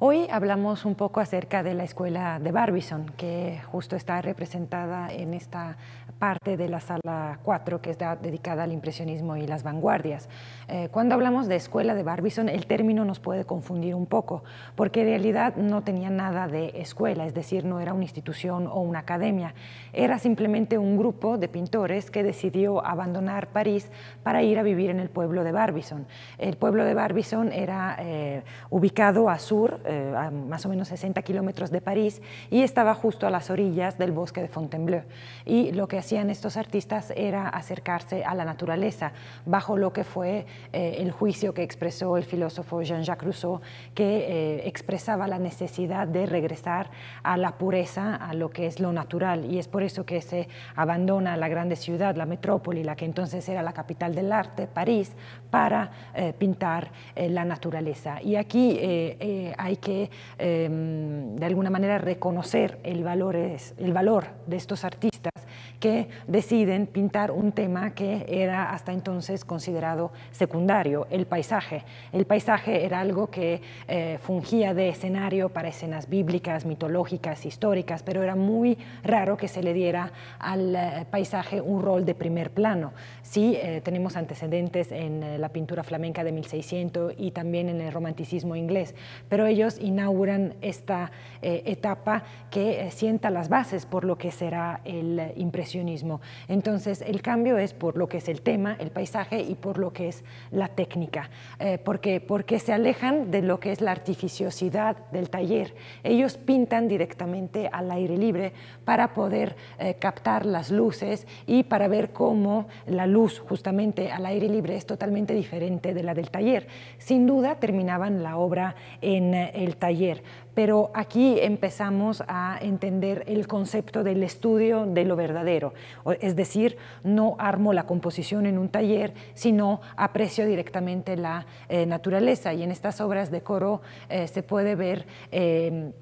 Hoy hablamos un poco acerca de la escuela de Barbizon, que justo está representada en esta parte de la sala 4 que está dedicada al impresionismo y las vanguardias. Eh, cuando hablamos de escuela de Barbizon, el término nos puede confundir un poco, porque en realidad no tenía nada de escuela, es decir, no era una institución o una academia, era simplemente un grupo de pintores que decidió abandonar París para ir a vivir en el pueblo de Barbizon. El pueblo de Barbizon era eh, ubicado a sur, eh, a más o menos 60 kilómetros de París, y estaba justo a las orillas del bosque de Fontainebleau. Y lo que hacían estos artistas era acercarse a la naturaleza, bajo lo que fue eh, el juicio que expresó el filósofo Jean-Jacques Rousseau, que eh, expresaba la necesidad de regresar a la pureza, a lo que es lo natural. Y es por eso que se abandona la grande ciudad, la metrópoli, la que entonces era la capital del arte, París, para eh, pintar la naturaleza. Y aquí hay que, em, de alguna manera, reconocer el valor, el valor de estos artistas que deciden pintar un tema que era hasta entonces considerado secundario, el paisaje. El paisaje era algo que eh, fungía de escenario para escenas bíblicas, mitológicas, históricas, pero era muy raro que se le diera al eh, paisaje un rol de primer plano. Sí, eh, tenemos antecedentes en la pintura flamenca de 1600 y también en el romanticismo inglés, pero ellos inauguran esta etapa que sienta las bases por lo que será el impresionismo entonces, el cambio es por lo que es el tema, el paisaje y por lo que es la técnica, eh, porque, porque se alejan de lo que es la artificiosidad del taller. Ellos pintan directamente al aire libre para poder eh, captar las luces y para ver cómo la luz justamente al aire libre es totalmente diferente de la del taller. Sin duda terminaban la obra en eh, el taller, pero aquí empezamos a entender el concepto del estudio de lo verdadero, es decir, no armo la composición en un taller, sino aprecio directamente la eh, naturaleza y en estas obras de coro eh, se puede ver eh,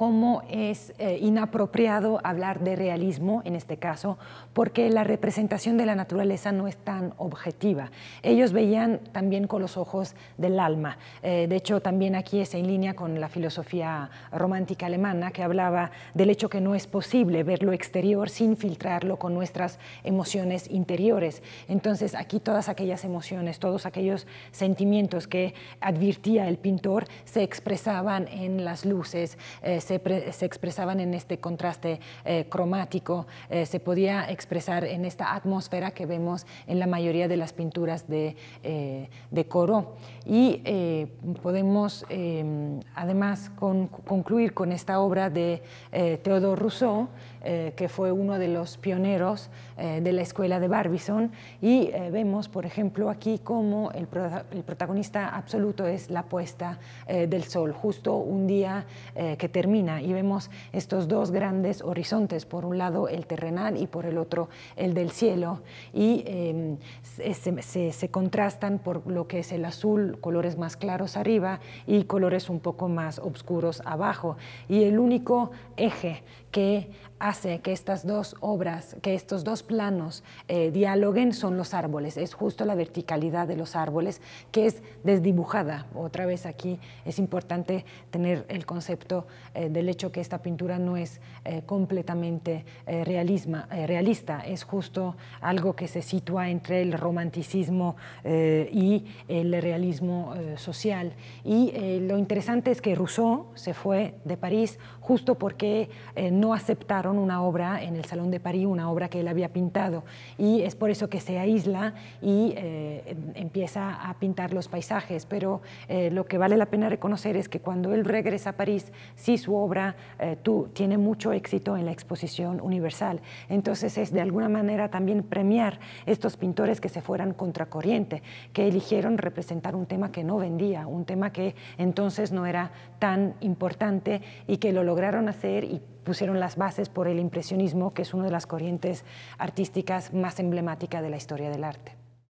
cómo es eh, inapropiado hablar de realismo en este caso, porque la representación de la naturaleza no es tan objetiva. Ellos veían también con los ojos del alma. Eh, de hecho, también aquí es en línea con la filosofía romántica alemana que hablaba del hecho que no es posible ver lo exterior sin filtrarlo con nuestras emociones interiores. Entonces, aquí todas aquellas emociones, todos aquellos sentimientos que advirtía el pintor se expresaban en las luces, eh, se, expresaban en este contraste eh, cromático, eh, se podía expresar en esta atmósfera que vemos en la mayoría de las pinturas de, eh, Corot. Y podemos además concluir con esta obra de Theodore Rousseau, que fue uno de los pioneros de la escuela de Barbizon, y vemos, por ejemplo, aquí cómo el, el protagonista absoluto es la puesta del sol, justo un día que termina y vemos estos dos grandes horizontes, por un lado el terrenal y por el otro el del cielo, y em, se, contrastan por lo que es el azul, colores más claros arriba y colores un poco más oscuros abajo. Y el único eje que hace que estas dos obras, que estos dos planos eh, dialoguen son los árboles, es justo la verticalidad de los árboles que es desdibujada. Otra vez aquí es importante tener el concepto eh, eh, del hecho que esta pintura no es eh, completamente eh, realista, es justo algo que se sitúa entre el romanticismo y el realismo social. Y lo interesante es que Rousseau se fue de París justo porque no aceptaron una obra en el Salón de París, una obra que él había pintado. Y es por eso que se aísla y em, empieza a pintar los paisajes. Pero lo que vale la pena reconocer es que cuando él regresa a París, sí su tu obra eh, tú tiene mucho éxito en la exposición universal. Entonces es de alguna manera también premiar estos pintores que se fueran contracorriente, que eligieron representar un tema que no vendía, un tema que entonces no era tan importante y que lo lograron hacer y pusieron las bases por el impresionismo, que es una de las corrientes artísticas más emblemáticas de la historia del arte.